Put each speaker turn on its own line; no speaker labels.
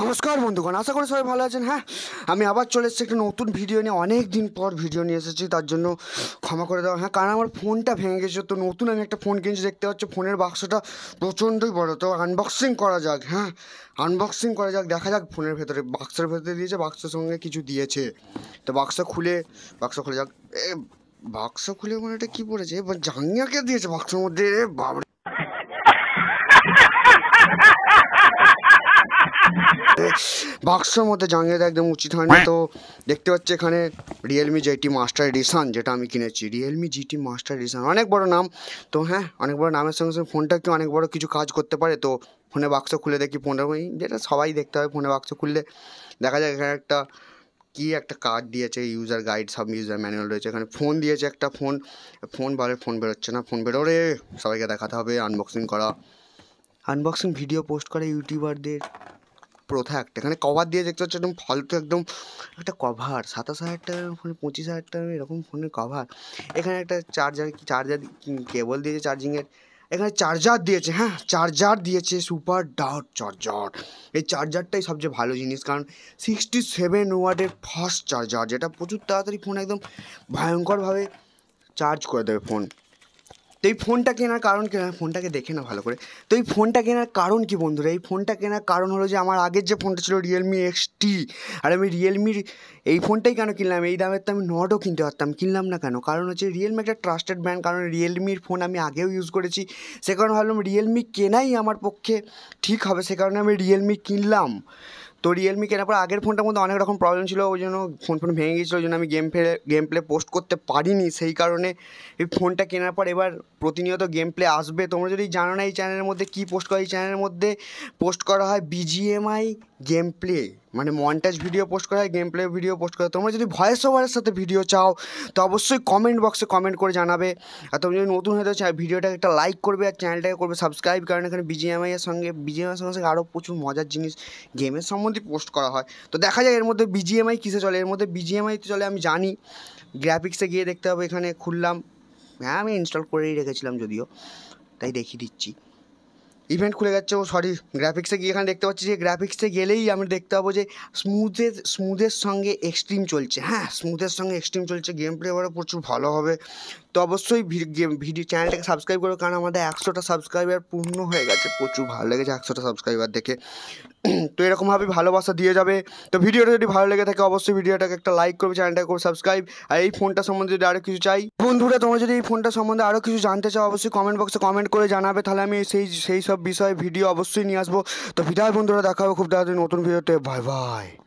নমস্কার বন্ধুগণ আশা করি সবাই ভালো আছেন হ্যাঁ আমি আবার চলে এসেছি একটা নতুন ভিডিও নিয়ে অনেক দিন পর ভিডিও নিয়ে এসেছি তার জন্য ক্ষমা করে দেওয়া হ্যাঁ কারণ আমার ফোনটা ভেঙে গেছে তো নতুন আমি একটা ফোন কিনছি দেখতে পাচ্ছি ফোনের বাক্সটা প্রচণ্ডই বড় তো আনবক্সিং করা যাক হ্যাঁ আনবক্সিং করা যাক দেখা যাক ফোনের ভেতরে বাক্সের ভেতরে দিয়েছে বাক্সের সঙ্গে কিছু দিয়েছে তো বাক্স খুলে বাক্স খুলে যাক এ বাক্স খুলে মানে এটা কী পড়েছে জাঙ্গিয়াকে দিয়েছে বাক্সের মধ্যে বাবা বাক্সর মধ্যে জাঙিয়ে দেয় একদম উচিত হয়নি হ্যাঁ। তো দেখতে পাচ্ছি এখানে রিয়েলমি জিটি মাস্টার এডিশান যেটা আমি কিনেছি রিয়েলমি জিটি মাস্টার এডিশান অনেক বড় নাম তো হ্যাঁ অনেক বড় নামের সঙ্গে সঙ্গে ফোনটা কি অনেক বড় কিছু কাজ করতে পারে তো ফোনে বাক্স খুলে দেখি ফোনের যেটা সবাই দেখতে হয় ফোনে বাক্স খুললে দেখা যায় এখানে একটা কী একটা কার্ড দিয়েছে ইউজার গাইড সব ইউজার ম্যানুয়াল রয়েছে এখানে ফোন দিয়েছে একটা ফোন ফোন বারে ফোন বেরোচ্ছে না ফোন বেরোলে সবাইকে দেখাতে হবে আনবক্সিং করা আনবক্সিং ভিডিও পোস্ট করে ইউটিউবারদের প্রথা একটা এখানে কভার দিয়ে দেখতে হচ্ছে একদম ফালতু একদম একটা কভার সাতাশ হাজার টাকার ফোনে পঁচিশ হাজার টাকা এরকম ফোনের কভার এখানে একটা চার্জার চার্জার কেবল দিয়েছে চার্জিংয়ের এখানে চার্জার দিয়েছে হ্যাঁ চার্জার দিয়েছে সুপার ডাউট চার্জার এই চার্জারটাই সবচেয়ে ভালো জিনিস কারণ সিক্সটি সেভেন ওয়ার্ডের ফার্স্ট চার্জার যেটা প্রচুর তাড়াতাড়ি ফোন একদম ভয়ঙ্করভাবে চার্জ করে দেবে ফোন তো এই ফোনটা কেনার কারণ কেন ফোনটাকে দেখে না ভালো করে তো এই ফোনটা কেনার কারণ কি বন্ধুরা এই ফোনটা কেনার কারণ হলো যে আমার আগের যে ফোনটা ছিল রিয়েলমি এক্স টি আর আমি রিয়েলমির এই ফোনটাই কেন কিনলাম এই দামের তো আমি নটও কিনতে পারতাম কিনলাম না কেন কারণ হচ্ছে রিয়েলমি একটা ট্রাস্টেড ব্র্যান্ড কারণ রিয়েলমির ফোন আমি আগেও ইউজ করেছি সে কারণে ভাবলাম রিয়েলমি কেনাই আমার পক্ষে ঠিক হবে সে কারণে আমি রিয়েলমি কিনলাম তো রিয়েলমি কেনার পর আগের ফোনটার মধ্যে অনেক রকম প্রবলেম ছিল ওই জন্য ফোন ফোন ভেঙে গিয়েছিলো ওই জন্য আমি গেম ফেলে গেম প্লে পোস্ট করতে পারিনি সেই কারণে এই ফোনটা কেনার পর এবার প্রতিনিয়ত গেম প্লে আসবে তোমরা যদি জানো না এই চ্যানেলের মধ্যে কী পোস্ট করা এই চ্যানেলের মধ্যে পোস্ট করা হয় বিজিএমআই গেম প্লে মানে মন্টাজ ভিডিও পোস্ট করা হয় গেম প্লে ভিডিও পোস্ট করা তোমরা যদি ভয়েস ওভারের সাথে ভিডিও চাও তো অবশ্যই কমেন্ট বক্সে কমেন্ট করে জানাবে আর তুমি যদি নতুন হয়ে চাই ভিডিওটাকে একটা লাইক করবে আর চ্যানেলটাকে করবে সাবস্ক্রাইব কারণ এখানে বিজিএমআইয়ের সঙ্গে বিজিএমআইয়ের সঙ্গে আরও প্রচুর মজার জিনিস গেমের সম্বন্ধে পোস্ট করা হয় তো দেখা যায় এর মধ্যে বিজিএমআই কিসে চলে এর মধ্যে তো চলে আমি জানি গ্রাফিক্সে গিয়ে দেখতে হবে এখানে খুললাম হ্যাঁ আমি ইনস্টল করেই রেখেছিলাম যদিও তাই দেখিয়ে দিচ্ছি ইভেন্ট খুলে যাচ্ছে ও সরি গ্রাফিক্সে গিয়ে এখানে দেখতে পাচ্ছি যে গ্রাফিক্সে গেলেই আমি দেখতে পাবো যে স্মুথের স্মুথের সঙ্গে এক্সট্রিম চলছে হ্যাঁ স্মুথের সঙ্গে এক্সট্রিম চলছে গেম প্লে এবারও প্রচুর ভালো হবে তো অবশ্যই ভিডিও চ্যানেলটাকে সাবস্ক্রাইব করো কারণ আমাদের একশোটা সাবস্ক্রাইবার পূর্ণ হয়ে গেছে প্রচুর ভালো লেগেছে একশোটা সাবস্ক্রাইবার দেখে তো এরকমভাবে ভালোবাসা দিয়ে যাবে তো ভিডিওটা যদি ভালো লেগে থাকে অবশ্যই ভিডিওটাকে একটা লাইক করবে চ্যানেলটাকে করবে সাবস্ক্রাইব আর এই ফোনটা সম্বন্ধে যদি আরও কিছু চাই বন্ধুরা তোমরা যদি এই ফোনটা সম্বন্ধে আরও কিছু জানতে চাও অবশ্যই কমেন্ট বক্সে কমেন্ট করে জানাবে তাহলে আমি সেই সেই সব এইসব বিষয়ে ভিডিও অবশ্যই নিয়ে আসবো তো বিদায় বন্ধুরা দেখা হবে খুব তাড়াতাড়ি নতুন ভিডিওতে বাই বাই